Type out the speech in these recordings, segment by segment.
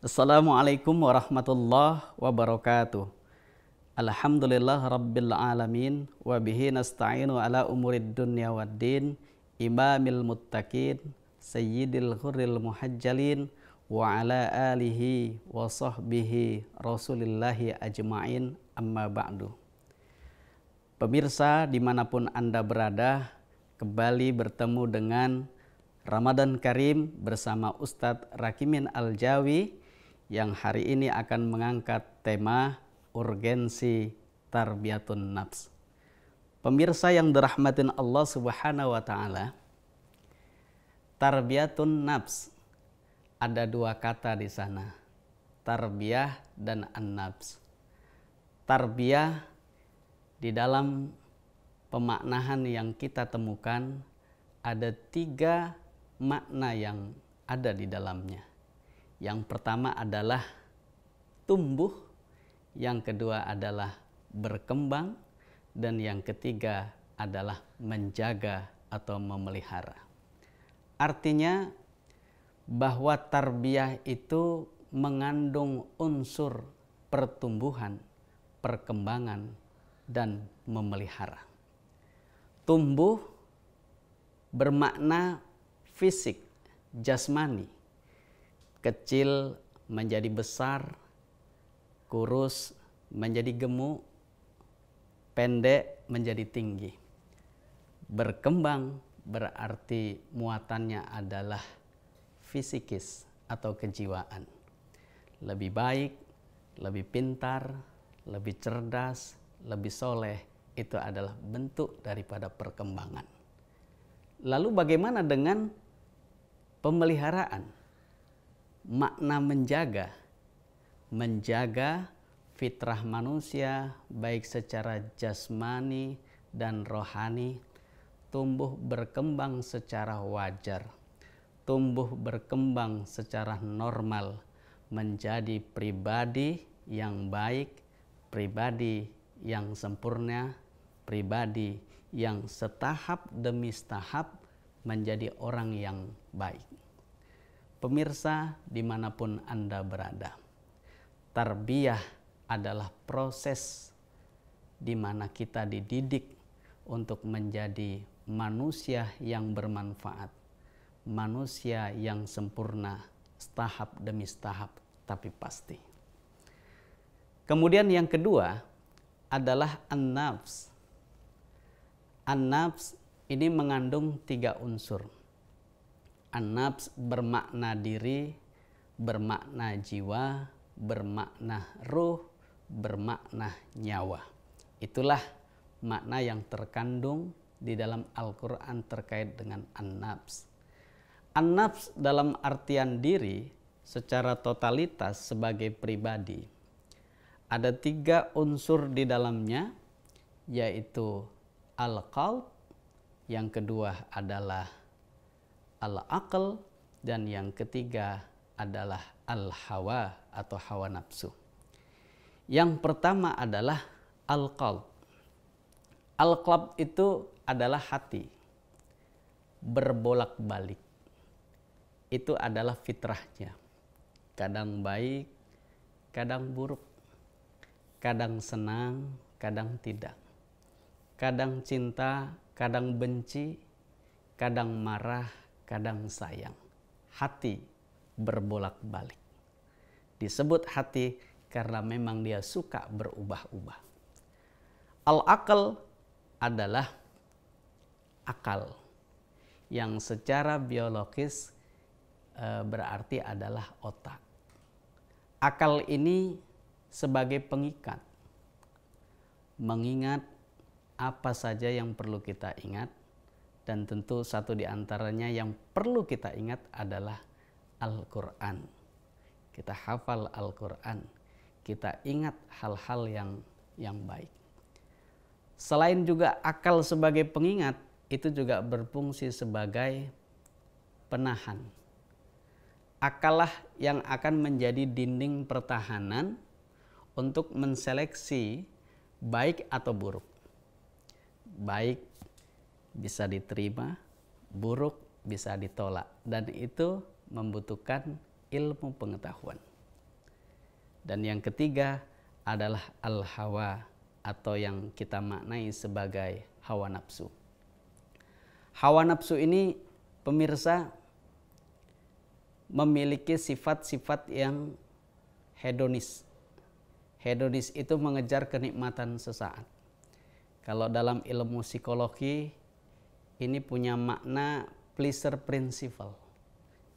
Assalamualaikum warahmatullahi wabarakatuh. Alhamdulillah rabbil alamin wa bihi nasta'inu ala umurid dunya waddin imamil muttaqin sayyidil hurril muhajjalin wa ala alihi wa sahbihi rasulillahi ajma'in amma ba'du. Pemirsa dimanapun Anda berada kembali bertemu dengan Ramadan Karim bersama Ustadz Rakimin Al-Jawi yang hari ini akan mengangkat tema urgensi tarbiyatun nafs. Pemirsa yang dirahmatin Allah Subhanahu wa taala, tarbiyatun nafs ada dua kata di sana. Tarbiyah dan an-nafs. Tarbiyah di dalam pemaknaan yang kita temukan ada tiga makna yang ada di dalamnya. Yang pertama adalah tumbuh, yang kedua adalah berkembang, dan yang ketiga adalah menjaga atau memelihara. Artinya bahwa tarbiyah itu mengandung unsur pertumbuhan, perkembangan, dan memelihara. Tumbuh bermakna fisik, jasmani, kecil menjadi besar, kurus menjadi gemuk, pendek menjadi tinggi. Berkembang berarti muatannya adalah fisikis atau kejiwaan. Lebih baik, lebih pintar, lebih cerdas, lebih soleh, itu adalah bentuk daripada perkembangan. Lalu bagaimana dengan pemeliharaan? makna menjaga, menjaga fitrah manusia baik secara jasmani dan rohani tumbuh berkembang secara wajar, tumbuh berkembang secara normal, menjadi pribadi yang baik, pribadi yang sempurna, pribadi yang setahap demi setahap menjadi orang yang baik. Pemirsa dimanapun Anda berada, tarbiyah adalah proses di mana kita dididik untuk menjadi manusia yang bermanfaat, manusia yang sempurna, tahap demi tahap, tapi pasti. Kemudian yang kedua adalah an-nafs. An-nafs ini mengandung tiga unsur. An-nafs bermakna diri, bermakna jiwa, bermakna ruh, bermakna nyawa. Itulah makna yang terkandung di dalam Al-Quran terkait dengan an-nafs. An-nafs dalam artian diri secara totalitas sebagai pribadi. Ada tiga unsur di dalamnya, yaitu al-qalb, yang kedua adalah al-aql dan yang ketiga adalah al-hawa atau hawa nafsu. Yang pertama adalah al-qalb. Al-qalb itu adalah hati berbolak-balik. Itu adalah fitrahnya. Kadang baik, kadang buruk. Kadang senang, kadang tidak. Kadang cinta, kadang benci, kadang marah, kadang sayang. Hati berbolak-balik. Disebut hati karena memang dia suka berubah-ubah. Al-akal adalah akal yang secara biologis e, berarti adalah otak. Akal ini sebagai pengikat, mengingat apa saja yang perlu kita ingat, dan tentu satu di antaranya yang perlu kita ingat adalah Al-Quran. Kita hafal Al-Quran. Kita ingat hal-hal yang yang baik. Selain juga akal sebagai pengingat, itu juga berfungsi sebagai penahan. akalah yang akan menjadi dinding pertahanan untuk menseleksi baik atau buruk. Baik bisa diterima, buruk bisa ditolak dan itu membutuhkan ilmu pengetahuan. Dan yang ketiga adalah al-hawa atau yang kita maknai sebagai hawa nafsu. Hawa nafsu ini pemirsa memiliki sifat-sifat yang hedonis. Hedonis itu mengejar kenikmatan sesaat. Kalau dalam ilmu psikologi ini punya makna pleaser principle.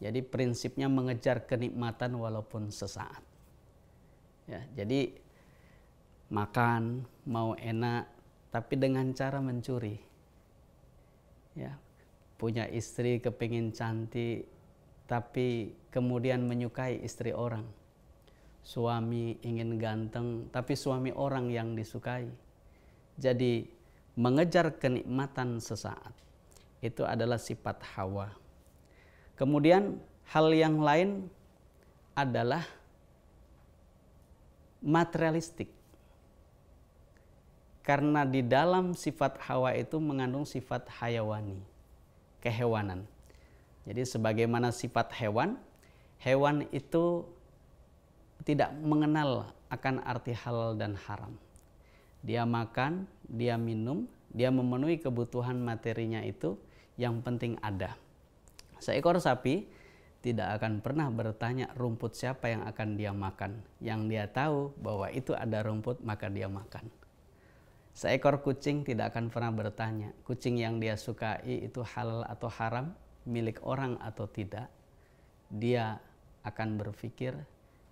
Jadi prinsipnya mengejar kenikmatan walaupun sesaat. Ya, jadi makan mau enak tapi dengan cara mencuri. Ya, punya istri kepingin cantik tapi kemudian menyukai istri orang. Suami ingin ganteng tapi suami orang yang disukai. Jadi mengejar kenikmatan sesaat itu adalah sifat hawa. Kemudian hal yang lain adalah materialistik. Karena di dalam sifat hawa itu mengandung sifat hayawani, kehewanan. Jadi sebagaimana sifat hewan, hewan itu tidak mengenal akan arti halal dan haram. Dia makan, dia minum, dia memenuhi kebutuhan materinya itu, yang penting ada. Seekor sapi tidak akan pernah bertanya rumput siapa yang akan dia makan. Yang dia tahu bahwa itu ada rumput, maka dia makan. Seekor kucing tidak akan pernah bertanya, kucing yang dia sukai itu halal atau haram, milik orang atau tidak. Dia akan berpikir,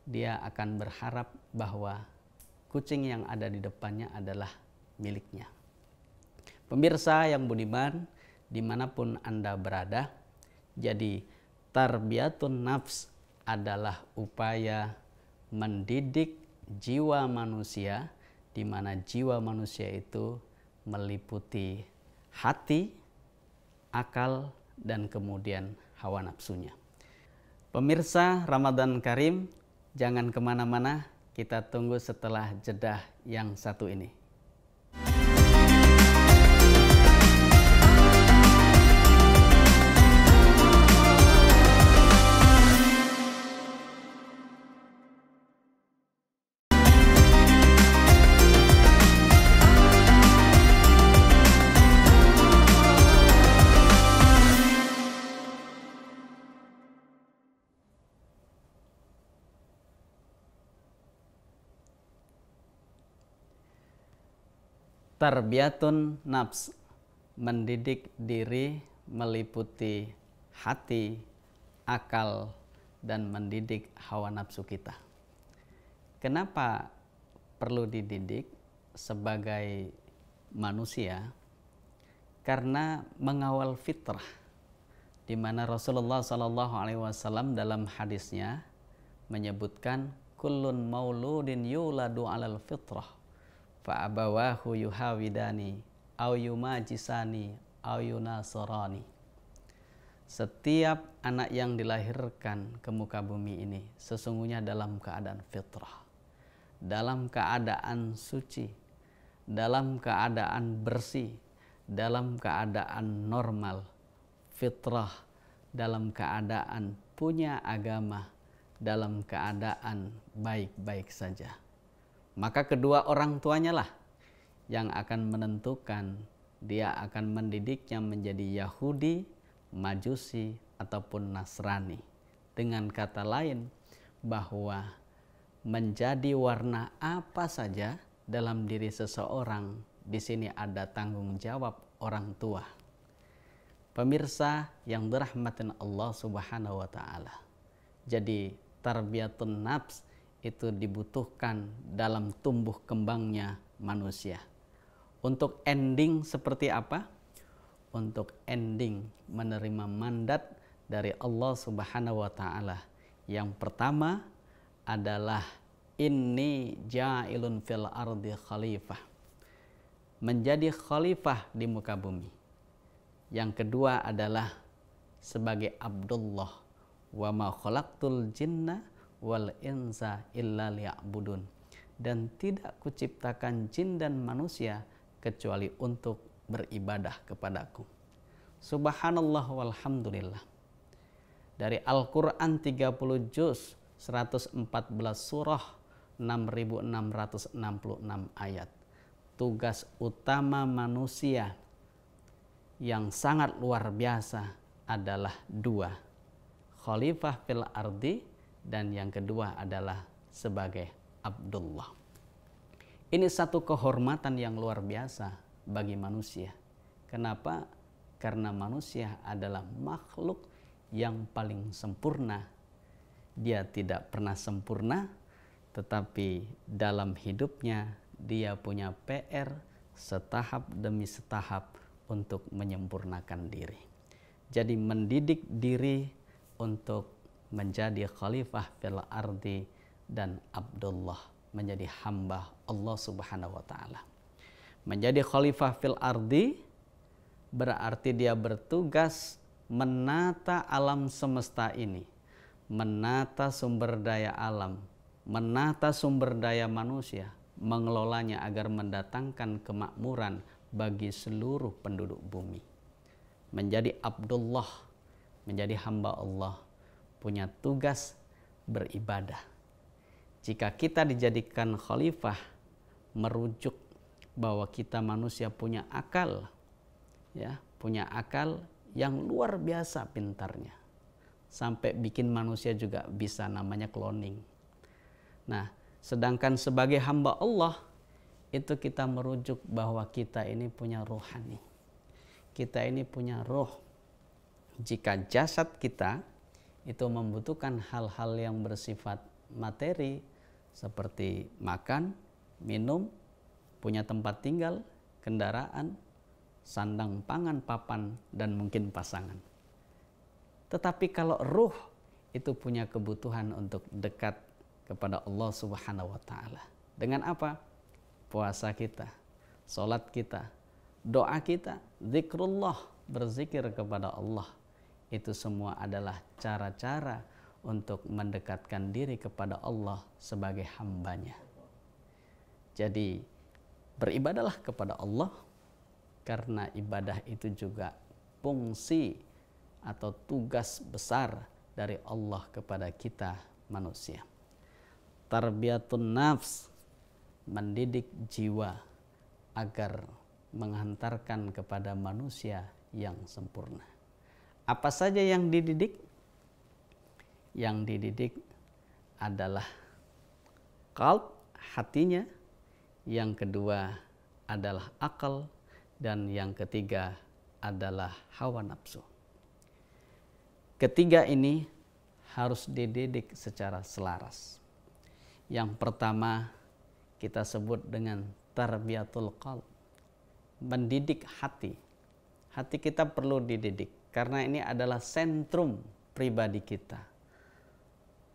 dia akan berharap bahwa kucing yang ada di depannya adalah miliknya. Pemirsa yang budiman, dimanapun Anda berada. Jadi, tarbiyatun nafs adalah upaya mendidik jiwa manusia, di mana jiwa manusia itu meliputi hati, akal, dan kemudian hawa nafsunya. Pemirsa Ramadan Karim, jangan kemana-mana, kita tunggu setelah jedah yang satu ini. Tarbiyatun nafs mendidik diri meliputi hati, akal, dan mendidik hawa nafsu kita. Kenapa perlu dididik sebagai manusia? Karena mengawal fitrah, di mana Rasulullah Shallallahu Alaihi Wasallam dalam hadisnya menyebutkan kulun mauludin yuladu alal fitrah fa abawahu yuhawidani au yumajisani au yunasarani setiap anak yang dilahirkan ke muka bumi ini sesungguhnya dalam keadaan fitrah dalam keadaan suci dalam keadaan bersih dalam keadaan normal fitrah dalam keadaan punya agama dalam keadaan baik-baik saja maka kedua orang tuanya lah yang akan menentukan dia akan mendidiknya menjadi Yahudi, Majusi, ataupun Nasrani. Dengan kata lain, bahwa menjadi warna apa saja dalam diri seseorang, di sini ada tanggung jawab orang tua. Pemirsa yang dirahmatin Allah Subhanahu wa taala. Jadi tarbiyatun nafs itu dibutuhkan dalam tumbuh kembangnya manusia. Untuk ending seperti apa? Untuk ending menerima mandat dari Allah Subhanahu wa taala. Yang pertama adalah ini ja'ilun fil ardi khalifah. Menjadi khalifah di muka bumi. Yang kedua adalah sebagai Abdullah wa ma khalaqtul jinna wal insa illa liya'budun dan tidak kuciptakan jin dan manusia kecuali untuk beribadah kepadaku. Subhanallah walhamdulillah. Dari Al-Qur'an 30 juz, 114 surah, 6666 ayat. Tugas utama manusia yang sangat luar biasa adalah dua. Khalifah fil ardi dan yang kedua adalah sebagai Abdullah. Ini satu kehormatan yang luar biasa bagi manusia. Kenapa? Karena manusia adalah makhluk yang paling sempurna. Dia tidak pernah sempurna, tetapi dalam hidupnya dia punya PR setahap demi setahap untuk menyempurnakan diri. Jadi mendidik diri untuk menjadi khalifah fil ardi dan Abdullah menjadi hamba Allah Subhanahu wa taala. Menjadi khalifah fil ardi berarti dia bertugas menata alam semesta ini, menata sumber daya alam, menata sumber daya manusia, mengelolanya agar mendatangkan kemakmuran bagi seluruh penduduk bumi. Menjadi Abdullah, menjadi hamba Allah, punya tugas beribadah. Jika kita dijadikan khalifah, merujuk bahwa kita manusia punya akal, ya, punya akal yang luar biasa pintarnya. Sampai bikin manusia juga bisa namanya cloning. Nah, sedangkan sebagai hamba Allah itu kita merujuk bahwa kita ini punya rohani. Kita ini punya roh. Jika jasad kita itu membutuhkan hal-hal yang bersifat materi seperti makan, minum, punya tempat tinggal, kendaraan, sandang pangan, papan, dan mungkin pasangan. Tetapi kalau ruh itu punya kebutuhan untuk dekat kepada Allah Subhanahu wa taala. Dengan apa? Puasa kita, salat kita, doa kita, zikrullah, berzikir kepada Allah itu semua adalah cara-cara untuk mendekatkan diri kepada Allah sebagai hambanya. Jadi beribadahlah kepada Allah karena ibadah itu juga fungsi atau tugas besar dari Allah kepada kita manusia. Tarbiyatun nafs mendidik jiwa agar menghantarkan kepada manusia yang sempurna. Apa saja yang dididik? Yang dididik adalah kalb hatinya, yang kedua adalah akal, dan yang ketiga adalah hawa nafsu. Ketiga ini harus dididik secara selaras. Yang pertama kita sebut dengan tarbiyatul qalb, mendidik hati. Hati kita perlu dididik. Karena ini adalah sentrum pribadi kita.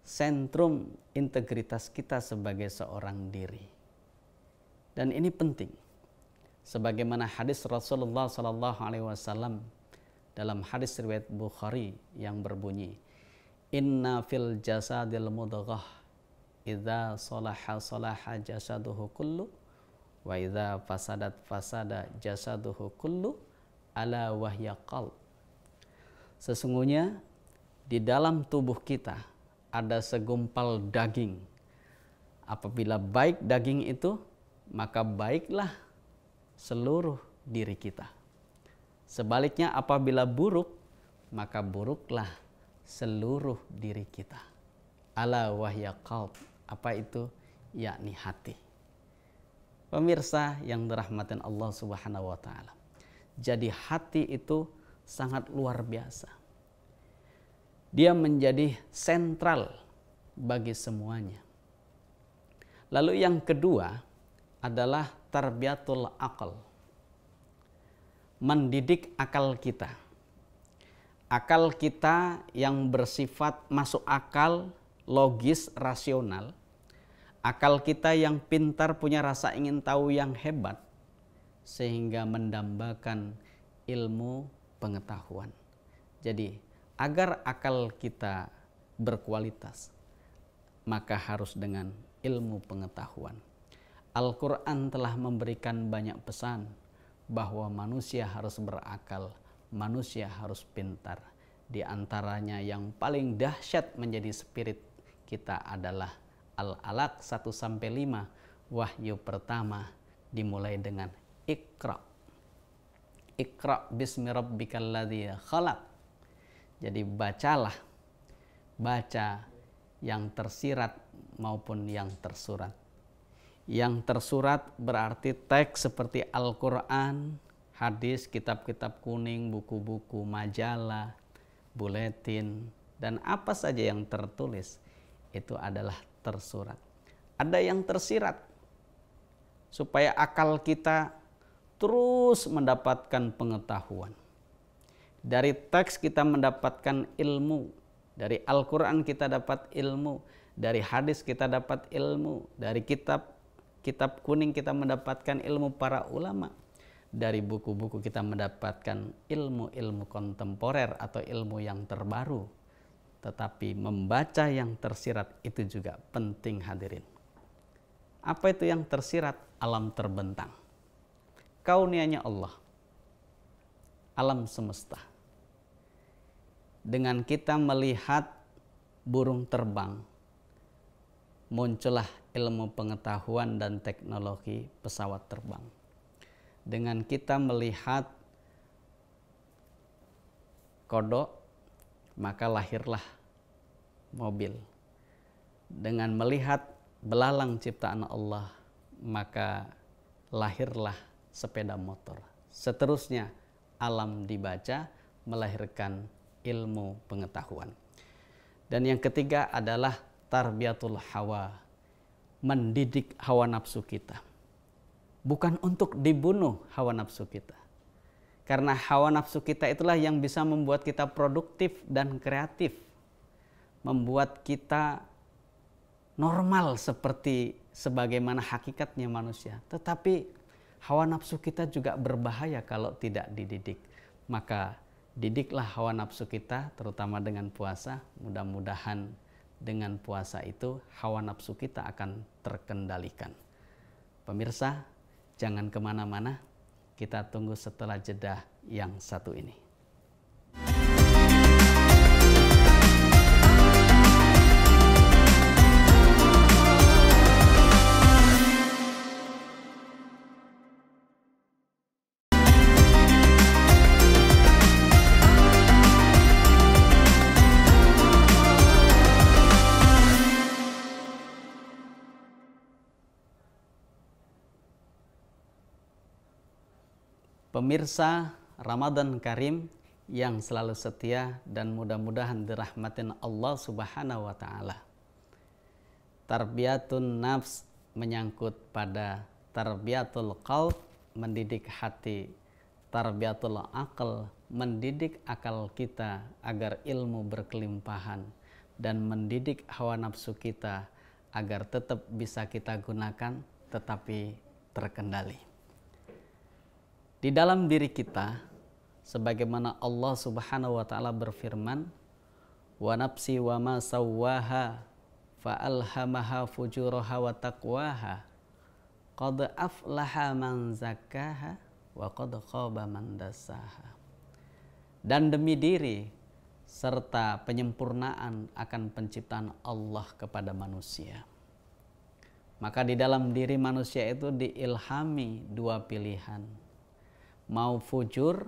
Sentrum integritas kita sebagai seorang diri. Dan ini penting. Sebagaimana hadis Rasulullah Sallallahu Alaihi Wasallam dalam hadis riwayat Bukhari yang berbunyi, Inna fil jasadil mudghah idza salaha salaha jasaduhu kullu wa idza fasadat fasada jasaduhu kullu ala wahya qalb Sesungguhnya di dalam tubuh kita ada segumpal daging. Apabila baik daging itu, maka baiklah seluruh diri kita. Sebaliknya apabila buruk, maka buruklah seluruh diri kita. Ala wahya qalb. Apa itu? Yakni hati. Pemirsa yang dirahmatin Allah Subhanahu wa taala. Jadi hati itu sangat luar biasa. Dia menjadi sentral bagi semuanya. Lalu yang kedua adalah tarbiyatul akal. Mendidik akal kita. Akal kita yang bersifat masuk akal, logis, rasional. Akal kita yang pintar punya rasa ingin tahu yang hebat sehingga mendambakan ilmu pengetahuan. Jadi, agar akal kita berkualitas, maka harus dengan ilmu pengetahuan. Al-Quran telah memberikan banyak pesan bahwa manusia harus berakal, manusia harus pintar. Di antaranya yang paling dahsyat menjadi spirit kita adalah Al-Alaq 1-5, wahyu pertama dimulai dengan ikra. Iqra bismi rabbikal ladzi khalaq. Jadi bacalah. Baca yang tersirat maupun yang tersurat. Yang tersurat berarti teks seperti Al-Qur'an, hadis, kitab-kitab kuning, buku-buku, majalah, buletin, dan apa saja yang tertulis itu adalah tersurat. Ada yang tersirat supaya akal kita terus mendapatkan pengetahuan. Dari teks kita mendapatkan ilmu, dari Al-Qur'an kita dapat ilmu, dari hadis kita dapat ilmu, dari kitab kitab kuning kita mendapatkan ilmu para ulama. Dari buku-buku kita mendapatkan ilmu-ilmu kontemporer atau ilmu yang terbaru. Tetapi membaca yang tersirat itu juga penting hadirin. Apa itu yang tersirat? Alam terbentang kaunianya Allah. Alam semesta. Dengan kita melihat burung terbang, muncullah ilmu pengetahuan dan teknologi pesawat terbang. Dengan kita melihat kodok, maka lahirlah mobil. Dengan melihat belalang ciptaan Allah, maka lahirlah sepeda motor. Seterusnya, alam dibaca melahirkan ilmu pengetahuan. Dan yang ketiga adalah tarbiyatul hawa, mendidik hawa nafsu kita. Bukan untuk dibunuh hawa nafsu kita. Karena hawa nafsu kita itulah yang bisa membuat kita produktif dan kreatif. Membuat kita normal seperti sebagaimana hakikatnya manusia. Tetapi Hawa nafsu kita juga berbahaya kalau tidak dididik. Maka didiklah hawa nafsu kita terutama dengan puasa. Mudah-mudahan dengan puasa itu hawa nafsu kita akan terkendalikan. Pemirsa, jangan kemana-mana. Kita tunggu setelah jeda yang satu ini. pemirsa Ramadan Karim yang selalu setia dan mudah-mudahan dirahmatin Allah Subhanahu wa taala. Tarbiyatun nafs menyangkut pada tarbiyatul qalb mendidik hati, tarbiyatul akal mendidik akal kita agar ilmu berkelimpahan dan mendidik hawa nafsu kita agar tetap bisa kita gunakan tetapi terkendali di dalam diri kita sebagaimana Allah Subhanahu wa taala berfirman wa nafsi wa ma sawwaha fa alhamaha fujuraha wa taqwaha qad aflaha man zakkaha wa qad khaba man dasaha dan demi diri serta penyempurnaan akan penciptaan Allah kepada manusia maka di dalam diri manusia itu diilhami dua pilihan mau fujur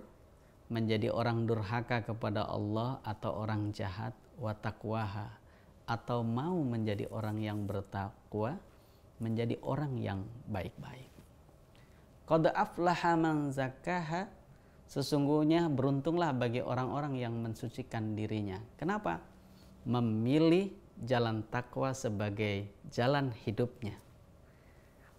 menjadi orang durhaka kepada Allah atau orang jahat watakwaha atau mau menjadi orang yang bertakwa menjadi orang yang baik-baik. Qad aflaha man sesungguhnya beruntunglah bagi orang-orang yang mensucikan dirinya. Kenapa? Memilih jalan takwa sebagai jalan hidupnya.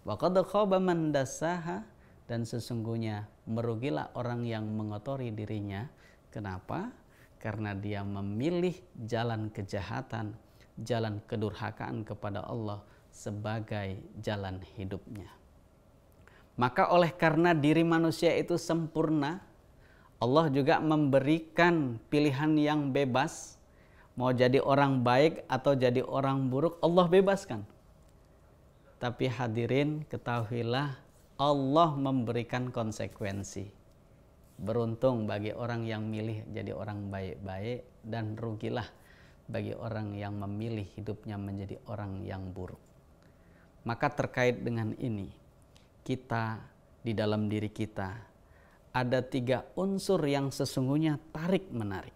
Wa qad khaba man dasaha dan sesungguhnya merugilah orang yang mengotori dirinya. Kenapa? Karena dia memilih jalan kejahatan, jalan kedurhakaan kepada Allah sebagai jalan hidupnya. Maka oleh karena diri manusia itu sempurna, Allah juga memberikan pilihan yang bebas, mau jadi orang baik atau jadi orang buruk, Allah bebaskan. Tapi hadirin ketahuilah Allah memberikan konsekuensi. Beruntung bagi orang yang milih jadi orang baik-baik dan rugilah bagi orang yang memilih hidupnya menjadi orang yang buruk. Maka terkait dengan ini, kita di dalam diri kita ada tiga unsur yang sesungguhnya tarik menarik.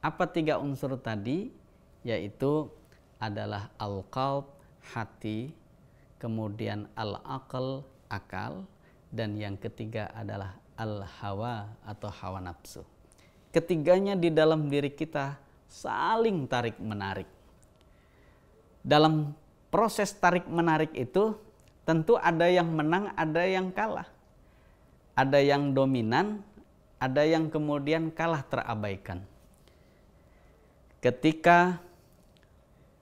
Apa tiga unsur tadi? Yaitu adalah al-qalb, hati, kemudian al aql akal dan yang ketiga adalah al-hawa atau hawa nafsu. Ketiganya di dalam diri kita saling tarik menarik. Dalam proses tarik menarik itu tentu ada yang menang, ada yang kalah. Ada yang dominan, ada yang kemudian kalah terabaikan. Ketika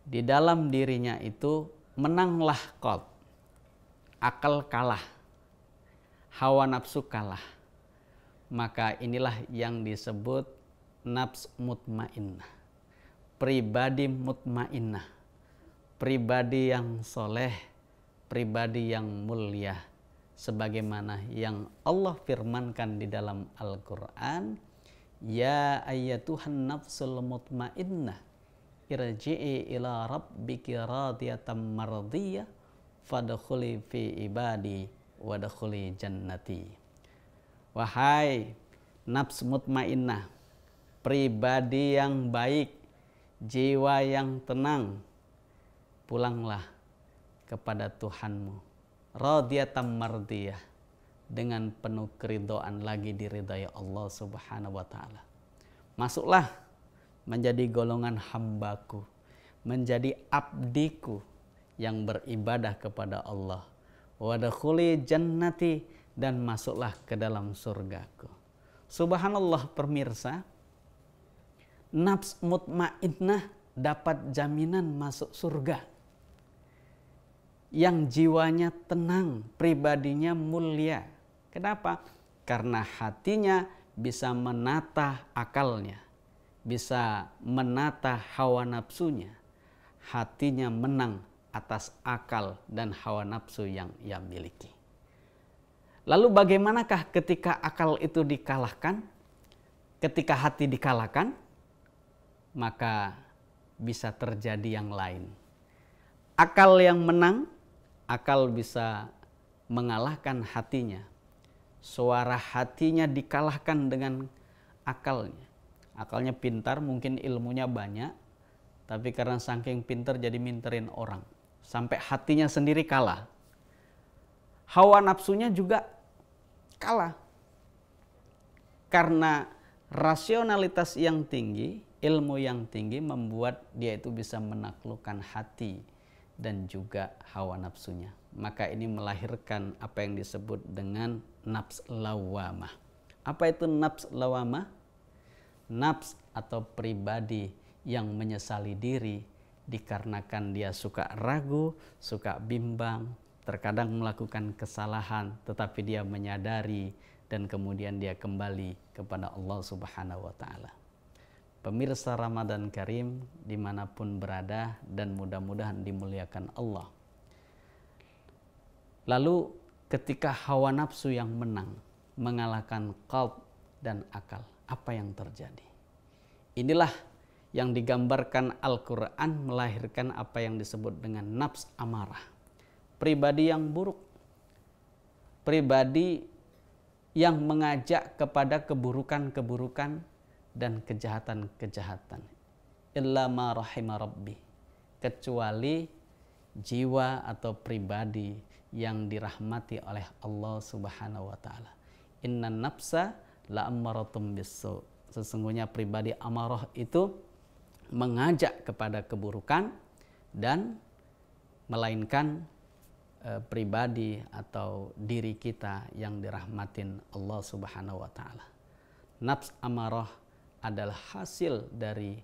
di dalam dirinya itu menanglah kot akal kalah, hawa nafsu kalah, maka inilah yang disebut nafs mutmainnah, pribadi mutmainnah, pribadi yang soleh, pribadi yang mulia, sebagaimana yang Allah firmankan di dalam Al-Quran, Ya ayat Tuhan nafsul mutmainnah, irji'i ila rabbiki radiyatam mardiyah, fadkhuli fi ibadi wadkhuli jannati. Wahai nafs mutmainnah, pribadi yang baik, jiwa yang tenang, pulanglah kepada Tuhanmu. Radiyatan mardiyah dengan penuh keridoan lagi diridai Allah Subhanahu wa taala. Masuklah menjadi golongan hambaku, menjadi abdiku, yang beribadah kepada Allah. Wadakhuli jannati dan masuklah ke dalam surgaku. Subhanallah pemirsa, nafs mutmainnah dapat jaminan masuk surga. Yang jiwanya tenang, pribadinya mulia. Kenapa? Karena hatinya bisa menata akalnya, bisa menata hawa nafsunya, hatinya menang atas akal dan hawa nafsu yang ia miliki. Lalu bagaimanakah ketika akal itu dikalahkan? Ketika hati dikalahkan, maka bisa terjadi yang lain. Akal yang menang, akal bisa mengalahkan hatinya. Suara hatinya dikalahkan dengan akalnya. Akalnya pintar, mungkin ilmunya banyak, tapi karena saking pintar jadi minterin orang sampai hatinya sendiri kalah. Hawa nafsunya juga kalah. Karena rasionalitas yang tinggi, ilmu yang tinggi membuat dia itu bisa menaklukkan hati dan juga hawa nafsunya. Maka ini melahirkan apa yang disebut dengan nafs lawamah. Apa itu nafs lawamah? Nafs atau pribadi yang menyesali diri dikarenakan dia suka ragu, suka bimbang, terkadang melakukan kesalahan, tetapi dia menyadari dan kemudian dia kembali kepada Allah Subhanahu wa Ta'ala. Pemirsa Ramadan Karim dimanapun berada dan mudah-mudahan dimuliakan Allah. Lalu ketika hawa nafsu yang menang mengalahkan kalb dan akal, apa yang terjadi? Inilah yang digambarkan Al-Quran melahirkan apa yang disebut dengan nafs amarah. Pribadi yang buruk. Pribadi yang mengajak kepada keburukan-keburukan dan kejahatan-kejahatan. Illa ma rahimah rabbi. Kecuali jiwa atau pribadi yang dirahmati oleh Allah subhanahu wa ta'ala. Inna nafsa la ammaratum bisu. Sesungguhnya pribadi amarah itu mengajak kepada keburukan dan melainkan e, pribadi atau diri kita yang dirahmatin Allah Subhanahu wa taala. Nafs amarah adalah hasil dari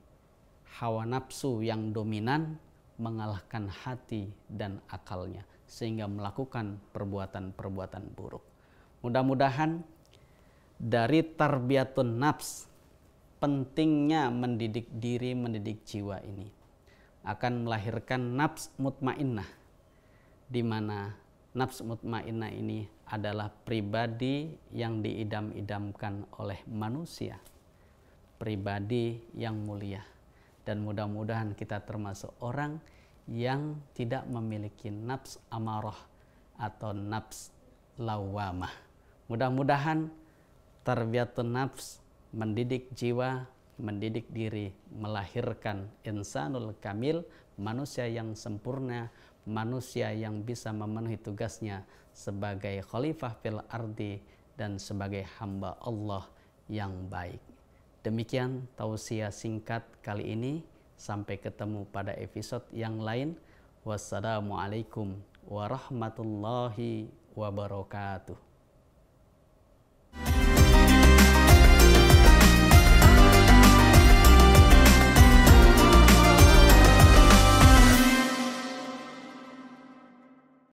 hawa nafsu yang dominan mengalahkan hati dan akalnya sehingga melakukan perbuatan-perbuatan buruk. Mudah-mudahan dari tarbiyatun nafs pentingnya mendidik diri, mendidik jiwa ini akan melahirkan nafs mutmainnah di mana nafs mutmainnah ini adalah pribadi yang diidam-idamkan oleh manusia pribadi yang mulia dan mudah-mudahan kita termasuk orang yang tidak memiliki nafs amarah atau nafs lawamah mudah-mudahan tarbiyatun nafs mendidik jiwa, mendidik diri, melahirkan insanul kamil, manusia yang sempurna, manusia yang bisa memenuhi tugasnya sebagai khalifah fil ardi dan sebagai hamba Allah yang baik. Demikian tausiah singkat kali ini. Sampai ketemu pada episode yang lain. Wassalamualaikum warahmatullahi wabarakatuh.